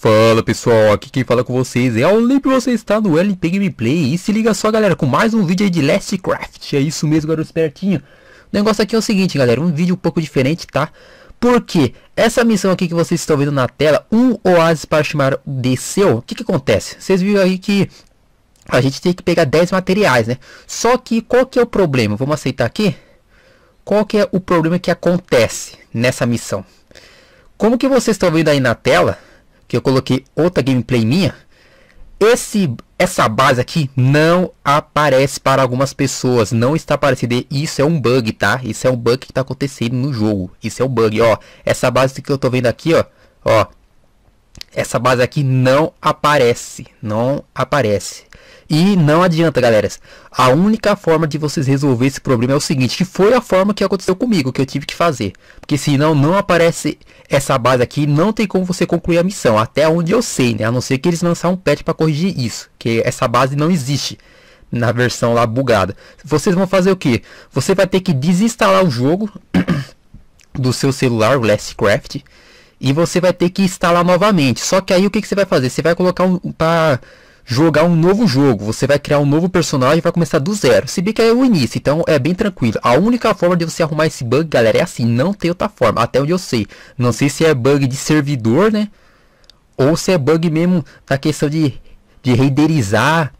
Fala pessoal, aqui quem fala com vocês é o Lip, você está no LP Gameplay E se liga só galera, com mais um vídeo aí de Last Craft É isso mesmo garoto espertinho O negócio aqui é o seguinte galera, um vídeo um pouco diferente tá? Porque essa missão aqui que vocês estão vendo na tela Um oásis para chamar desceu O que que acontece? Vocês viram aí que a gente tem que pegar 10 materiais né? Só que qual que é o problema? Vamos aceitar aqui? Qual que é o problema que acontece nessa missão? Como que vocês estão vendo aí na tela que eu coloquei outra gameplay minha, esse essa base aqui não aparece para algumas pessoas, não está aparecendo. E isso é um bug, tá? Isso é um bug que está acontecendo no jogo. Isso é um bug, ó. Essa base que eu tô vendo aqui, ó, ó, essa base aqui não aparece, não aparece. E não adianta, galera. A única forma de vocês resolver esse problema é o seguinte, que foi a forma que aconteceu comigo, que eu tive que fazer. Porque senão não aparece essa base aqui, não tem como você concluir a missão, até onde eu sei, né? A não ser que eles lançaram um patch para corrigir isso, que essa base não existe na versão lá bugada. Vocês vão fazer o que? Você vai ter que desinstalar o jogo do seu celular, o Lastcraft. Craft e você vai ter que instalar novamente. Só que aí o que, que você vai fazer? Você vai colocar um, para jogar um novo jogo. Você vai criar um novo personagem e vai começar do zero. Se bem que é o início, então é bem tranquilo. A única forma de você arrumar esse bug, galera, é assim. Não tem outra forma, até onde eu sei. Não sei se é bug de servidor, né? Ou se é bug mesmo na questão de, de renderizar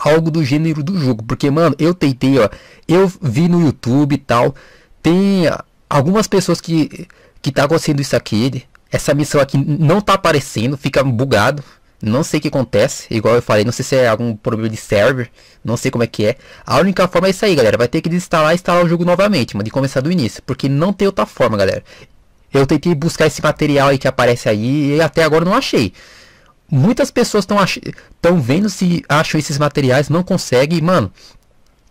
algo do gênero do jogo. Porque, mano, eu tentei, ó. Eu vi no YouTube e tal. Tem algumas pessoas que que tá acontecendo isso aqui. Essa missão aqui não tá aparecendo, fica bugado. Não sei o que acontece, igual eu falei, não sei se é algum problema de server, não sei como é que é. A única forma é isso aí, galera, vai ter que desinstalar e instalar o jogo novamente, mano, de começar do início, porque não tem outra forma, galera. Eu tentei buscar esse material aí que aparece aí e até agora não achei. Muitas pessoas estão ach... vendo se acham esses materiais, não conseguem, mano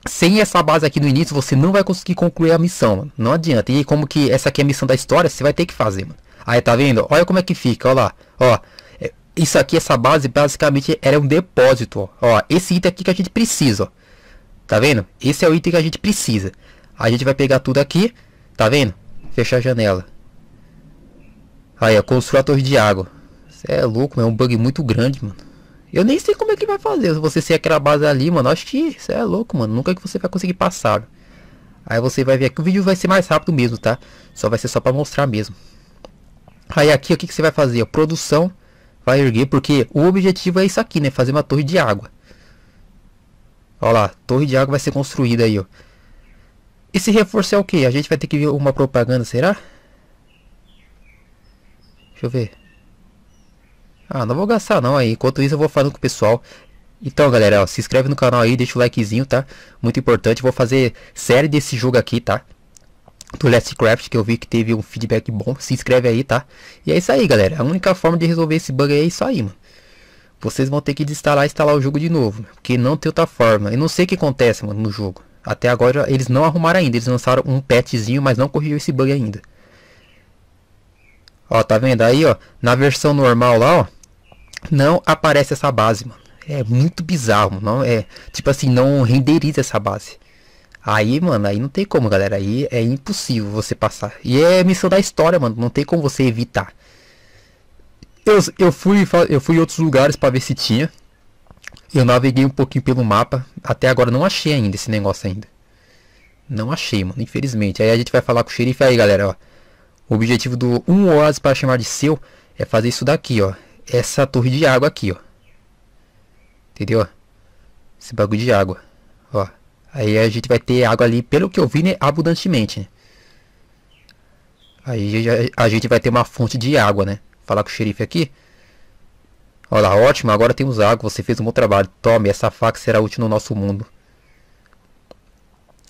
sem essa base aqui no início, você não vai conseguir concluir a missão, mano. Não adianta. E como que essa aqui é a missão da história, você vai ter que fazer, mano. Aí, tá vendo? Olha como é que fica, ó lá. Ó, é, isso aqui, essa base, basicamente, era um depósito, ó. ó esse item aqui que a gente precisa, ó. Tá vendo? Esse é o item que a gente precisa. A gente vai pegar tudo aqui, tá vendo? Fechar a janela. Aí, ó, construir a torre de água. Você é louco, É um bug muito grande, mano. Eu nem sei como é que vai fazer. Se você ser aquela base ali, mano, acho que isso é louco, mano. Nunca que você vai conseguir passar. Aí você vai ver que o vídeo vai ser mais rápido mesmo, tá? Só vai ser só para mostrar mesmo. Aí aqui o que, que você vai fazer? produção vai erguer, porque o objetivo é isso aqui, né? Fazer uma torre de água. Olha lá, torre de água vai ser construída aí, ó. Esse reforço é o que? A gente vai ter que ver uma propaganda, será? Deixa eu ver. Ah, não vou gastar não aí. Enquanto isso eu vou falando com o pessoal. Então, galera, ó, se inscreve no canal aí, deixa o likezinho, tá? Muito importante. Vou fazer série desse jogo aqui, tá? Do Last Craft, que eu vi que teve um feedback bom. Se inscreve aí, tá? E é isso aí, galera. A única forma de resolver esse bug aí é isso aí, mano. Vocês vão ter que desinstalar e instalar o jogo de novo. Porque não tem outra forma. Eu não sei o que acontece, mano, no jogo. Até agora eles não arrumaram ainda. Eles lançaram um patchzinho, mas não corrigiu esse bug ainda. Ó, tá vendo aí, ó? Na versão normal lá, ó não aparece essa base, mano. É muito bizarro, mano. Não, é, tipo assim, não renderiza essa base. Aí, mano, aí não tem como, galera. Aí é impossível você passar. E é missão da história, mano. Não tem como você evitar. Eu, eu, fui, eu fui em outros lugares para ver se tinha. Eu naveguei um pouquinho pelo mapa. Até agora não achei ainda esse negócio ainda. Não achei, mano. Infelizmente. Aí a gente vai falar com o xerife aí, galera, ó. O objetivo do um Oasis para chamar de seu é fazer isso daqui, ó essa torre de água aqui, ó. Entendeu? Esse bagulho de água, ó. Aí a gente vai ter água ali, pelo que eu vi, né, abundantemente. Né? Aí a gente vai ter uma fonte de água, né? Falar com o xerife aqui. Olha lá, ótimo, agora temos água, você fez um bom trabalho. Tome, essa faca será útil no nosso mundo.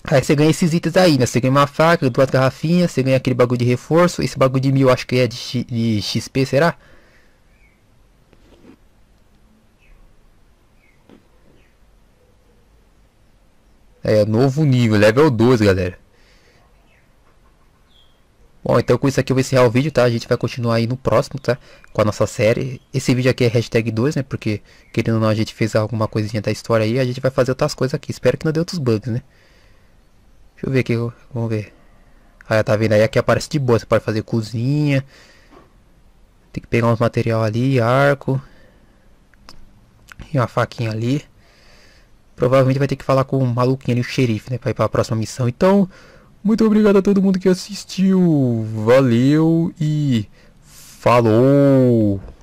Aí você ganha esses itens aí, né? Você ganha uma faca, duas garrafinhas, você ganha aquele bagulho de reforço. Esse bagulho de mil, acho que é de, X, de XP, será? É, novo nível, level 2, galera. Bom, então com isso aqui eu vou encerrar o vídeo, tá? A gente vai continuar aí no próximo, tá? Com a nossa série. Esse vídeo aqui é hashtag 2, né? Porque, querendo ou não, a gente fez alguma coisinha da história aí. A gente vai fazer outras coisas aqui. Espero que não dê outros bugs, né? Deixa eu ver aqui. Vamos ver. Ah, tá vendo aí? Aqui aparece de boa. Você pode fazer cozinha. Tem que pegar uns material ali. Arco. E uma faquinha ali. Provavelmente vai ter que falar com o maluquinho ali, o xerife, né? Pra ir pra próxima missão. Então, muito obrigado a todo mundo que assistiu. Valeu e falou!